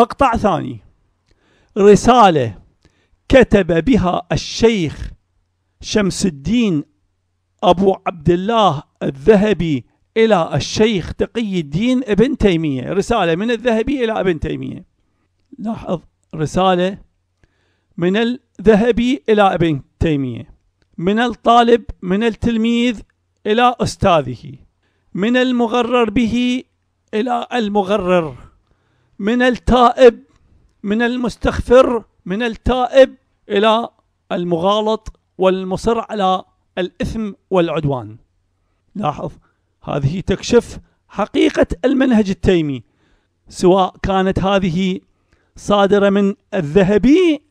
مقطع ثاني رسالة كتب بها الشيخ شمس الدين أبو عبد الله الذهبي إلى الشيخ تقي الدين ابن تيمية رسالة من الذهبي إلى ابن تيمية لاحظ رسالة من الذهبي إلى ابن تيمية من الطالب من التلميذ إلى أستاذه من المغرر به إلى المغرر من التائب من المستغفر من التائب إلى المغالط والمصر على الإثم والعدوان لاحظ هذه تكشف حقيقة المنهج التيمي سواء كانت هذه صادرة من الذهبي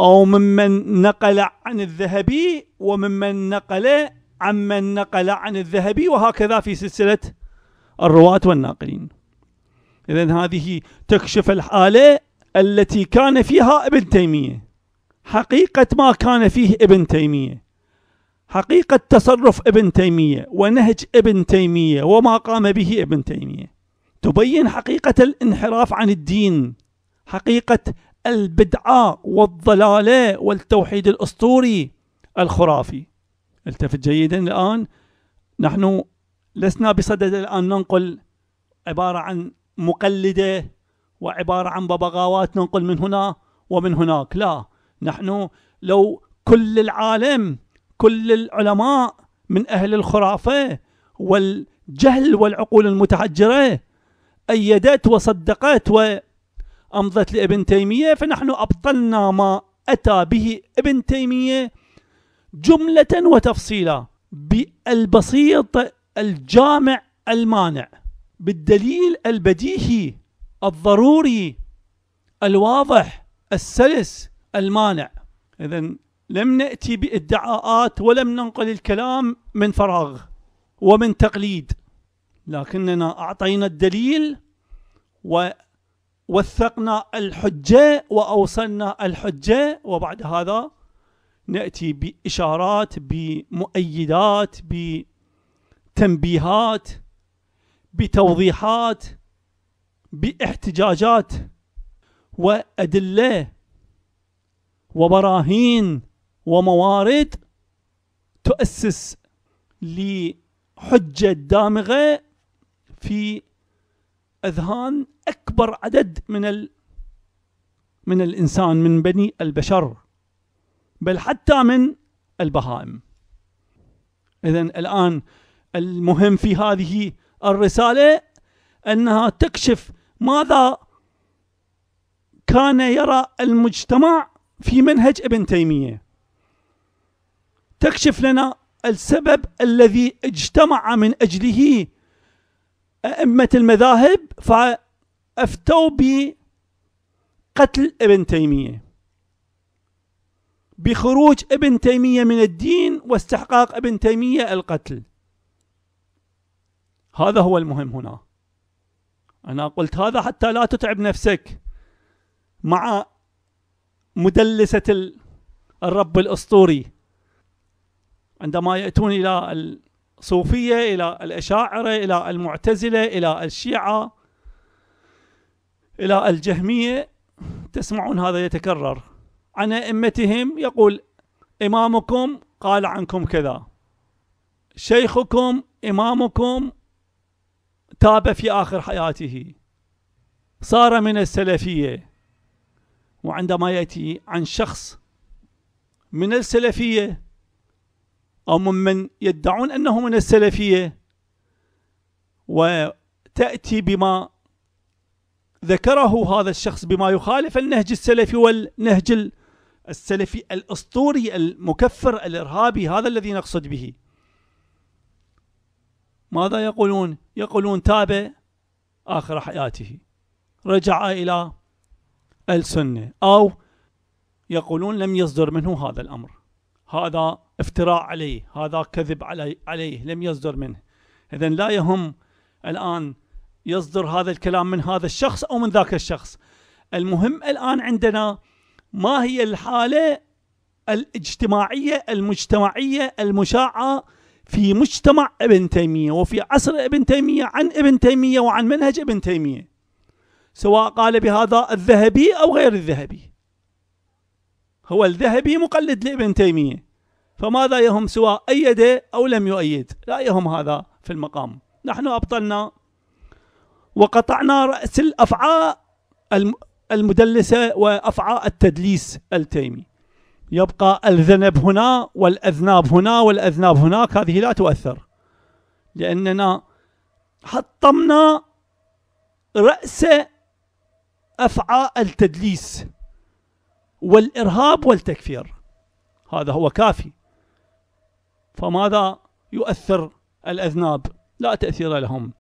أو ممن نقل عن الذهبي وممن نقل عمن نقل عن الذهبي وهكذا في سلسلة الرواة والناقلين إذا هذه تكشف الحالة التي كان فيها ابن تيمية حقيقة ما كان فيه ابن تيمية حقيقة تصرف ابن تيمية ونهج ابن تيمية وما قام به ابن تيمية تبين حقيقة الانحراف عن الدين حقيقة البدعة والضلالة والتوحيد الأسطوري الخرافي التفت جيدا الآن نحن لسنا بصدد الآن ننقل عبارة عن مقلدة وعبارة عن ببغاوات ننقل من هنا ومن هناك لا نحن لو كل العالم كل العلماء من أهل الخرافة والجهل والعقول المتحجرة أيدت وصدقت وأمضت لابن تيمية فنحن أبطلنا ما أتى به ابن تيمية جملة وتفصيلا بالبسيط الجامع المانع بالدليل البديهي الضروري الواضح السلس المانع إذا لم نأتي بإدعاءات ولم ننقل الكلام من فراغ ومن تقليد لكننا أعطينا الدليل ووثقنا الحجة وأوصلنا الحجة وبعد هذا نأتي بإشارات بمؤيدات بتنبيهات بتوضيحات باحتجاجات وأدلة وبراهين وموارد تؤسس لحجة دامغة في أذهان أكبر عدد من ال من الإنسان من بني البشر بل حتى من البهائم إذا الآن المهم في هذه الرسالة أنها تكشف ماذا كان يرى المجتمع في منهج ابن تيمية تكشف لنا السبب الذي اجتمع من أجله أئمة المذاهب فأفتوا بقتل ابن تيمية بخروج ابن تيمية من الدين واستحقاق ابن تيمية القتل هذا هو المهم هنا أنا قلت هذا حتى لا تتعب نفسك مع مدلسة الرب الأسطوري عندما يأتون إلى الصوفية إلى الأشاعرة إلى المعتزلة إلى الشيعة إلى الجهمية تسمعون هذا يتكرر عن أئمتهم يقول إمامكم قال عنكم كذا شيخكم إمامكم تاب في آخر حياته صار من السلفية وعندما يأتي عن شخص من السلفية أو ممن يدعون أنه من السلفية وتأتي بما ذكره هذا الشخص بما يخالف النهج السلفي والنهج السلفي الأسطوري المكفر الإرهابي هذا الذي نقصد به ماذا يقولون يقولون تاب آخر حياته رجع إلى السنة أو يقولون لم يصدر منه هذا الأمر هذا افتراء عليه هذا كذب علي عليه لم يصدر منه إذا لا يهم الآن يصدر هذا الكلام من هذا الشخص أو من ذاك الشخص المهم الآن عندنا ما هي الحالة الاجتماعية المجتمعية المشاعة في مجتمع ابن تيمية وفي عصر ابن تيمية عن ابن تيمية وعن منهج ابن تيمية سواء قال بهذا الذهبي أو غير الذهبي هو الذهبي مقلد لابن تيمية فماذا يهم سواء أيد أو لم يؤيد لا يهم هذا في المقام نحن أبطلنا وقطعنا رأس الأفعاء المدلسة وأفعاء التدليس التيمي يبقى الذنب هنا والأذناب هنا والأذناب هناك هذه لا تؤثر لأننا حطمنا رأس أفعى التدليس والإرهاب والتكفير هذا هو كافي فماذا يؤثر الأذناب لا تأثير لهم